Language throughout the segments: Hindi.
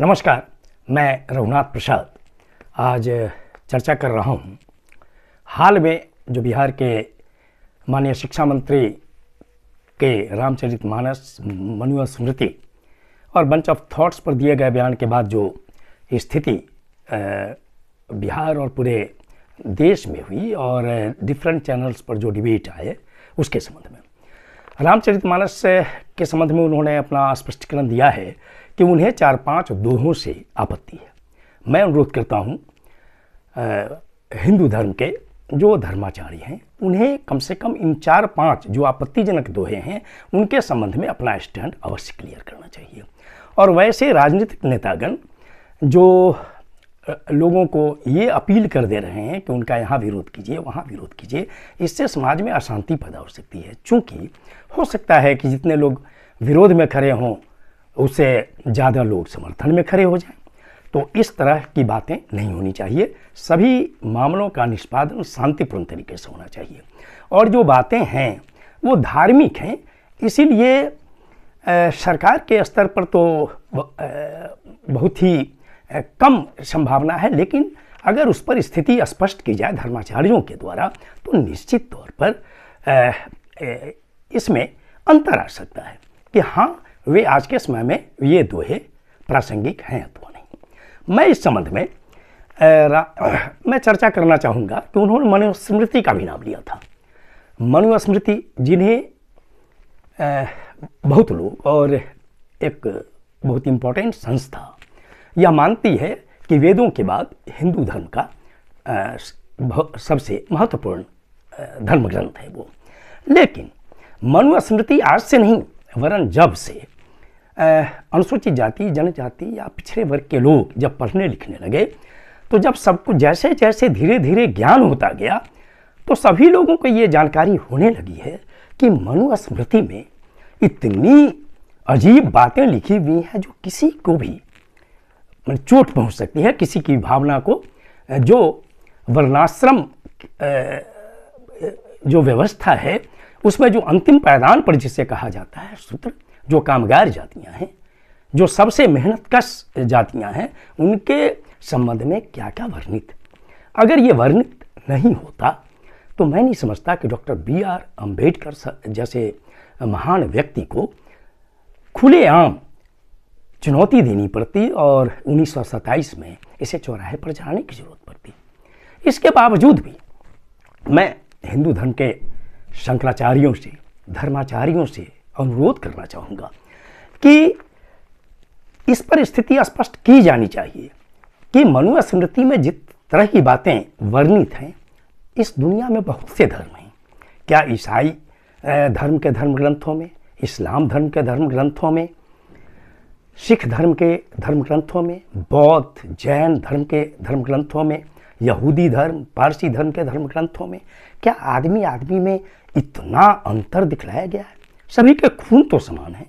नमस्कार मैं रघुनाथ प्रसाद आज चर्चा कर रहा हूँ हाल में जो बिहार के माननीय शिक्षा मंत्री के रामचरित मानस मनु स्मृति और बंच ऑफ थॉट्स पर दिए गए बयान के बाद जो स्थिति बिहार और पूरे देश में हुई और डिफरेंट चैनल्स पर जो डिबेट आए उसके संबंध में रामचरितमानस के संबंध में उन्होंने अपना स्पष्टीकरण दिया है कि उन्हें चार पांच दोहों से आपत्ति है मैं अनुरोध करता हूँ हिंदू धर्म के जो धर्माचार्य हैं उन्हें कम से कम इन चार पांच जो आपत्तिजनक दोहे हैं उनके संबंध में अपना स्टैंड अवश्य क्लियर करना चाहिए और वैसे राजनीतिक नेतागण जो लोगों को ये अपील कर दे रहे हैं कि उनका यहाँ विरोध कीजिए वहाँ विरोध कीजिए इससे समाज में अशांति पैदा हो सकती है चूँकि हो सकता है कि जितने लोग विरोध में खड़े हों उससे ज़्यादा लोग समर्थन में खड़े हो जाएं तो इस तरह की बातें नहीं होनी चाहिए सभी मामलों का निष्पादन शांतिपूर्ण तरीके से होना चाहिए और जो बातें हैं वो धार्मिक हैं इसीलिए सरकार के स्तर पर तो बहुत ही कम संभावना है लेकिन अगर उस पर स्थिति स्पष्ट की जाए धर्माचार्यों के द्वारा तो निश्चित तौर पर इसमें अंतर आ सकता है कि हाँ वे आज के समय में ये दोहे प्रासंगिक हैं अथवा नहीं मैं इस संबंध में मैं चर्चा करना चाहूँगा कि उन्होंने मनुस्मृति का भी नाम लिया था मनुस्मृति जिन्हें बहुत लोग और एक बहुत इम्पोर्टेंट संस्था यह मानती है कि वेदों के बाद हिंदू धर्म का सबसे महत्वपूर्ण धर्म ग्रंथ है वो लेकिन मनुस्मृति आज से नहीं वरन जब से अनुसूचित जाति जनजाति या पिछड़े वर्ग के लोग जब पढ़ने लिखने लगे तो जब सबको जैसे जैसे धीरे धीरे ज्ञान होता गया तो सभी लोगों को ये जानकारी होने लगी है कि मनुस्मृति में इतनी अजीब बातें लिखी हुई हैं जो किसी को भी चोट पहुंच सकती है किसी की भावना को जो वर्णाश्रम जो व्यवस्था है उसमें जो अंतिम पैदान पर जिसे कहा जाता है सूत्र जो कामगार जातियां हैं जो सबसे मेहनत कश जातियां हैं उनके संबंध में क्या क्या वर्णित अगर ये वर्णित नहीं होता तो मैं नहीं समझता कि डॉक्टर बी आर अम्बेडकर जैसे महान व्यक्ति को खुलेआम चुनौती देनी पड़ती और उन्नीस में इसे चौराहे पर जाने की जरूरत पड़ती इसके बावजूद भी मैं हिंदू धर्म के शंकराचार्यों से धर्माचार्यों से अनुरोध करना चाहूँगा कि इस पर स्थिति स्पष्ट की जानी चाहिए कि मनुस्मृति में जिस तरह की बातें वर्णित हैं इस दुनिया में बहुत से धर्म हैं क्या ईसाई धर्म के धर्म ग्रंथों में इस्लाम धर्म के धर्म ग्रंथों में सिख धर्म के धर्म ग्रंथों में बौद्ध जैन धर्म के धर्म ग्रंथों में यहूदी धर्म पारसी धर्म के धर्म ग्रंथों में क्या आदमी आदमी में इतना अंतर दिखलाया गया है सभी के खून तो समान है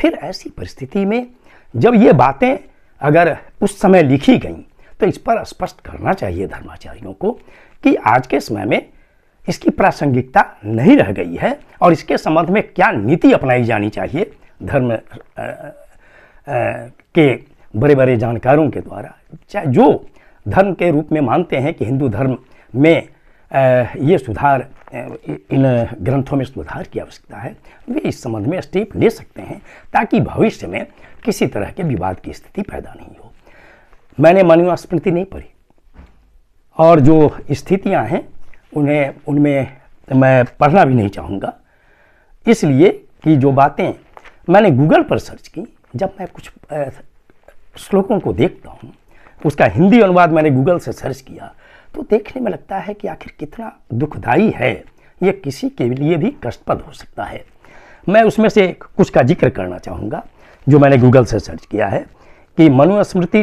फिर ऐसी परिस्थिति में जब ये बातें अगर उस समय लिखी गई तो इस पर स्पष्ट करना चाहिए धर्माचार्यों को कि आज के समय में इसकी प्रासंगिकता नहीं रह गई है और इसके संबंध में क्या नीति अपनाई जानी चाहिए धर्म के बड़े बड़े जानकारों के द्वारा चाहे जो धर्म के रूप में मानते हैं कि हिंदू धर्म में ये सुधार इन ग्रंथों में सुधार की आवश्यकता है वे इस संबंध में स्टेप ले सकते हैं ताकि भविष्य में किसी तरह के विवाद की स्थिति पैदा नहीं हो मैंने मनुआ स्मृति नहीं पढ़ी और जो स्थितियां हैं उन्हें उनमें मैं पढ़ना भी नहीं चाहूँगा इसलिए कि जो बातें मैंने गूगल पर सर्च की जब मैं कुछ श्लोकों को देखता हूँ उसका हिंदी अनुवाद मैंने गूगल से सर्च किया तो देखने में लगता है कि आखिर कितना दुखदाई है यह किसी के लिए भी कष्टप्रद हो सकता है मैं उसमें से कुछ का जिक्र करना चाहूँगा जो मैंने गूगल से सर्च किया है कि मनुस्मृति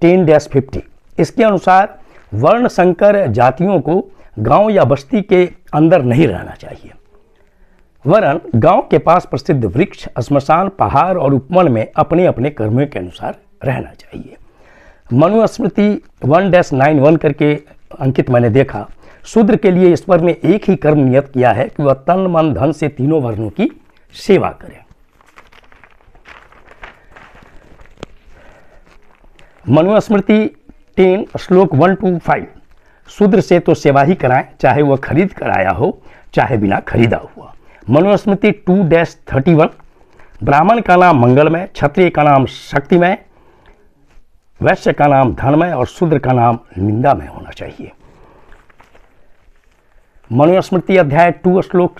टेन डैश फिफ्टी इसके अनुसार वर्ण संकर जातियों को गांव या बस्ती के अंदर नहीं रहना चाहिए वरन गांव के पास प्रसिद्ध वृक्ष श्मशान पहाड़ और उपमन में अपने अपने कर्मों के अनुसार रहना चाहिए Manusmriti one dash nine one करके अंकित मैंने देखा शूद्र के लिए ईश्वर ने एक ही कर्म नियत किया है कि वह तन मन धन से तीनों वर्णों की सेवा करें मनुस्मृति टेन श्लोक वन टू फाइव शूद्र से तो सेवा ही कराएं चाहे वह खरीद कराया हो चाहे बिना खरीदा हुआ Manusmriti two dash thirty one ब्राह्मण का नाम मंगलमय क्षत्रिय का नाम शक्तिमय वैश्य का नाम धनमय और शूद्र का नाम निंदामय होना चाहिए मनुस्मृति अध्याय टू श्लोक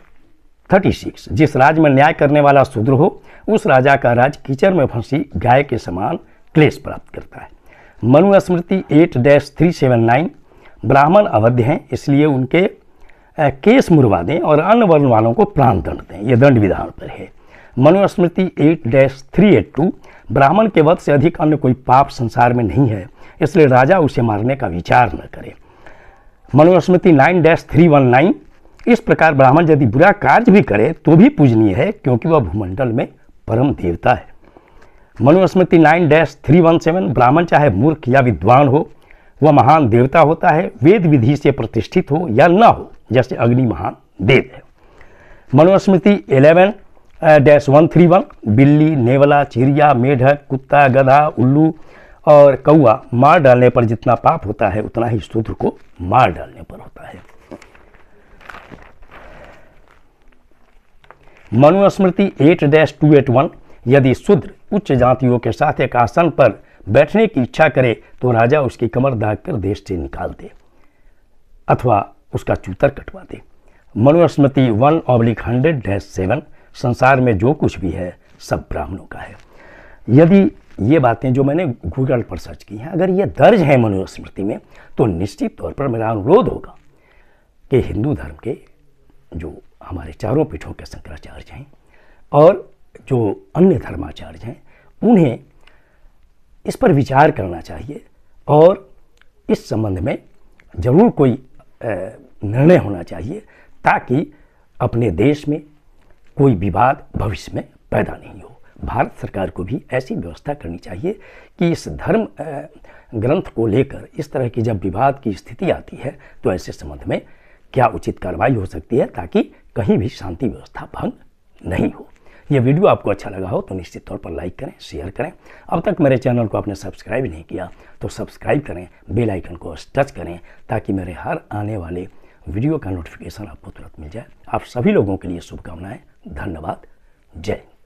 थर्टी सिक्स जिस राज्य में न्याय करने वाला शूद्र हो उस राजा का राज कीचड़ में फंसी गाय के समान क्लेश प्राप्त करता है Manusmriti eight dash three seven nine ब्राह्मण अवध्य हैं इसलिए उनके केस मुरवा दें और अन्य वर्ण वालों को प्राण दंड दें यह दंड विधान पर है Manusmriti eight dash three eight two ब्राह्मण के वध से अधिक अन्य कोई पाप संसार में नहीं है इसलिए राजा उसे मारने का विचार न करे Manusmriti nine dash three one nine इस प्रकार ब्राह्मण यदि बुरा कार्य भी करे तो भी पूजनीय है क्योंकि वह भूमंडल में परम देवता है Manusmriti nine dash three one seven ब्राह्मण चाहे मूर्ख या विद्वान हो वह महान देवता होता है वेद विधि से प्रतिष्ठित हो या न हो जैसे अग्नि महादेव है Manusmriti eleven dash one three one बिल्ली नेवला चिड़िया मेढक कुत्ता गधा उल्लू और कौआ मार डालने पर जितना पाप होता है उतना ही शूद्र को मार डालने पर होता है Manusmriti eight dash two eight one यदि शूद्र उच्च जातियों के साथ एक आसन पर बैठने की इच्छा करे तो राजा उसकी कमर दाग कर देश से निकाल दे अथवा उसका चूतर कटवा दे Manusmriti one oblique hundred dash seven संसार में जो कुछ भी है सब ब्राह्मणों का है यदि ये बातें जो मैंने गूगल पर सर्च की हैं अगर ये दर्ज है मनुस्मृति में तो निश्चित तौर पर मेरा अनुरोध होगा कि हिंदू धर्म के जो हमारे चारों पीठों के शंकराचार्य हैं और जो अन्य धर्माचार्य हैं उन्हें इस पर विचार करना चाहिए और इस संबंध में ज़रूर कोई निर्णय होना चाहिए ताकि अपने देश में कोई विवाद भविष्य में पैदा नहीं हो भारत सरकार को भी ऐसी व्यवस्था करनी चाहिए कि इस धर्म ग्रंथ को लेकर इस तरह की जब विवाद की स्थिति आती है तो ऐसे संबंध में क्या उचित कार्रवाई हो सकती है ताकि कहीं भी शांति व्यवस्था भंग नहीं हो ये वीडियो आपको अच्छा लगा हो तो निश्चित तौर पर लाइक करें शेयर करें अब तक मेरे चैनल को आपने सब्सक्राइब नहीं किया तो सब्सक्राइब करें बेल आइकन को टच करें ताकि मेरे हर आने वाले वीडियो का नोटिफिकेशन आपको तुरंत मिल जाए आप सभी लोगों के लिए शुभकामनाएं धन्यवाद जय